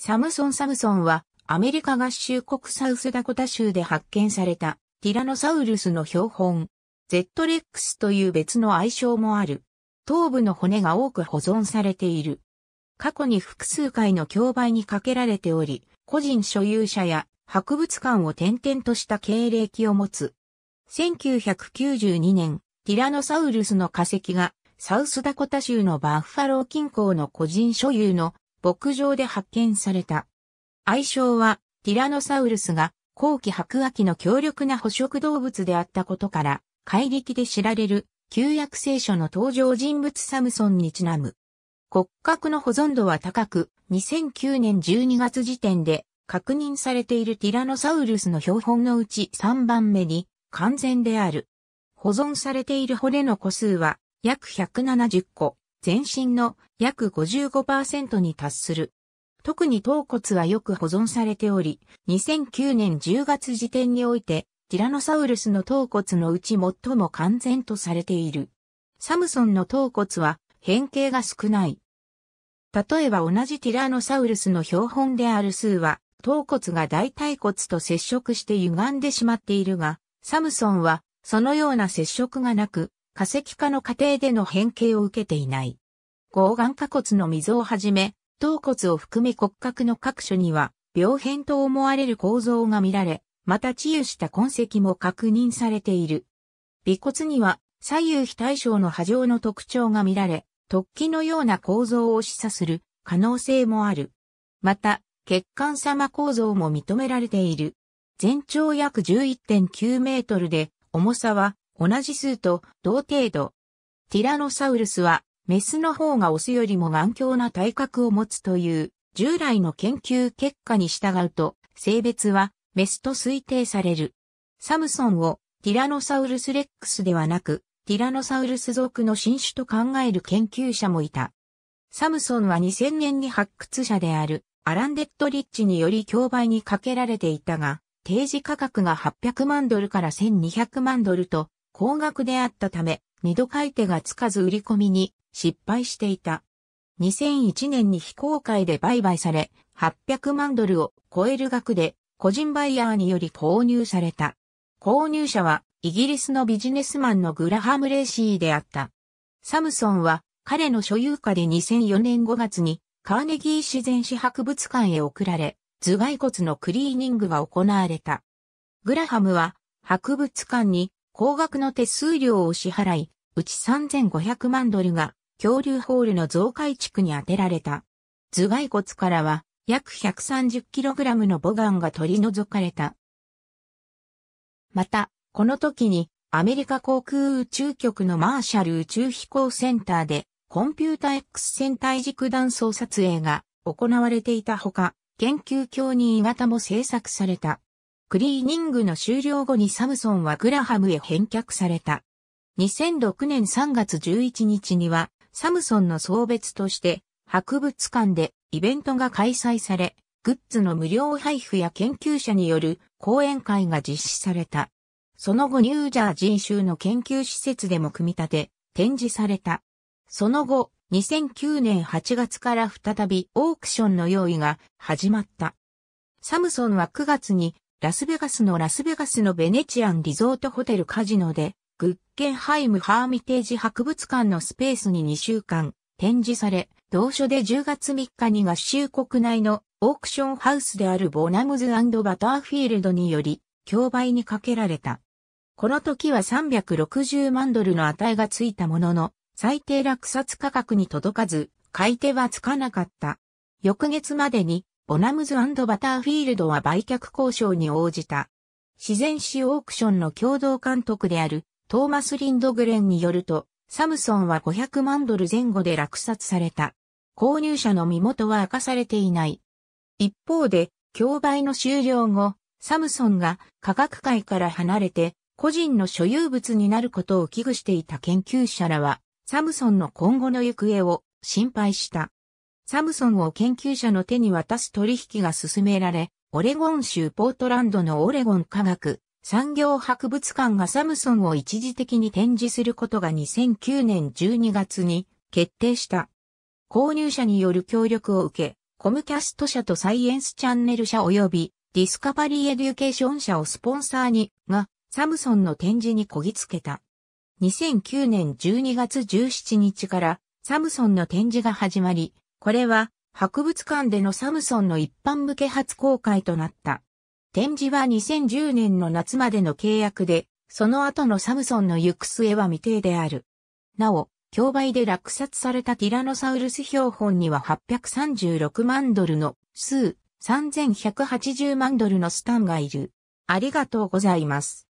サムソン・サムソンは、アメリカ合衆国サウスダコタ州で発見された、ティラノサウルスの標本、ゼットレックスという別の愛称もある。頭部の骨が多く保存されている。過去に複数回の競売にかけられており、個人所有者や博物館を転々とした経歴を持つ。1992年、ティラノサウルスの化石がサウスダコタ州のバッファロー近郊の個人所有の牧場で発見された。愛称はティラノサウルスが後期白亜紀の強力な捕食動物であったことから、怪力で知られる旧約聖書の登場人物サムソンにちなむ。骨格の保存度は高く、2009年12月時点で確認されているティラノサウルスの標本のうち3番目に完全である。保存されている骨の個数は約170個。全身の約55%に達する。特に頭骨はよく保存されており、2009年10月時点において、ティラノサウルスの頭骨のうち最も完全とされている。サムソンの頭骨は変形が少ない。例えば同じティラノサウルスの標本である数は、頭骨が大腿骨と接触して歪んでしまっているが、サムソンはそのような接触がなく、化石化の過程での変形を受けていない。抗眼下骨の溝をはじめ、頭骨を含め骨格の各所には、病変と思われる構造が見られ、また治癒した痕跡も確認されている。尾骨には左右非対称の波状の特徴が見られ、突起のような構造を示唆する可能性もある。また、血管様構造も認められている。全長約11.9メートルで、重さは同じ数と同程度。ティラノサウルスはメスの方がオスよりも頑強な体格を持つという従来の研究結果に従うと性別はメスと推定される。サムソンをティラノサウルスレックスではなくティラノサウルス属の新種と考える研究者もいた。サムソンは2000年に発掘者であるアラン・デッドリッチにより競売にかけられていたが、定時価格が800万ドルから1200万ドルと高額であったため、二度買い手がつかず売り込みに失敗していた。2001年に非公開で売買され、800万ドルを超える額で個人バイヤーにより購入された。購入者はイギリスのビジネスマンのグラハム・レーシーであった。サムソンは彼の所有下で2004年5月にカーネギー自然史博物館へ送られ、頭蓋骨のクリーニングが行われた。グラハムは博物館に高額の手数料を支払い、うち3500万ドルが恐竜ホールの増改築に充てられた。頭蓋骨からは約 130kg の母岩が取り除かれた。また、この時にアメリカ航空宇宙局のマーシャル宇宙飛行センターでコンピュータ X 戦隊軸断層撮影が行われていたほか、研究協に型も制作された。クリーニングの終了後にサムソンはグラハムへ返却された。2006年3月11日には、サムソンの送別として、博物館でイベントが開催され、グッズの無料配布や研究者による講演会が実施された。その後ニュージャージー州の研究施設でも組み立て、展示された。その後、2009年8月から再びオークションの用意が始まった。サムソンは9月にラスベガスのラスベガスのベネチアンリゾートホテルカジノで、グッケンハイムハーミテージ博物館のスペースに2週間展示され、同書で10月3日に合衆国内のオークションハウスであるボナムズバターフィールドにより、競売にかけられた。この時は360万ドルの値がついたものの、最低落札価格に届かず、買い手はつかなかった。翌月までにオナムズバターフィールドは売却交渉に応じた。自然史オークションの共同監督であるトーマス・リンドグレンによると、サムソンは500万ドル前後で落札された。購入者の身元は明かされていない。一方で、競売の終了後、サムソンが科学界から離れて個人の所有物になることを危惧していた研究者らは、サムソンの今後の行方を心配した。サムソンを研究者の手に渡す取引が進められ、オレゴン州ポートランドのオレゴン科学産業博物館がサムソンを一時的に展示することが2009年12月に決定した。購入者による協力を受け、コムキャスト社とサイエンスチャンネル社及びディスカバリーエデュケーション社をスポンサーに、が、サムソンの展示にこぎつけた。2009年12月17日からサムソンの展示が始まり、これは博物館でのサムソンの一般向け初公開となった。展示は2010年の夏までの契約で、その後のサムソンの行く末は未定である。なお、競売で落札されたティラノサウルス標本には836万ドルの数3180万ドルのスタンがいる。ありがとうございます。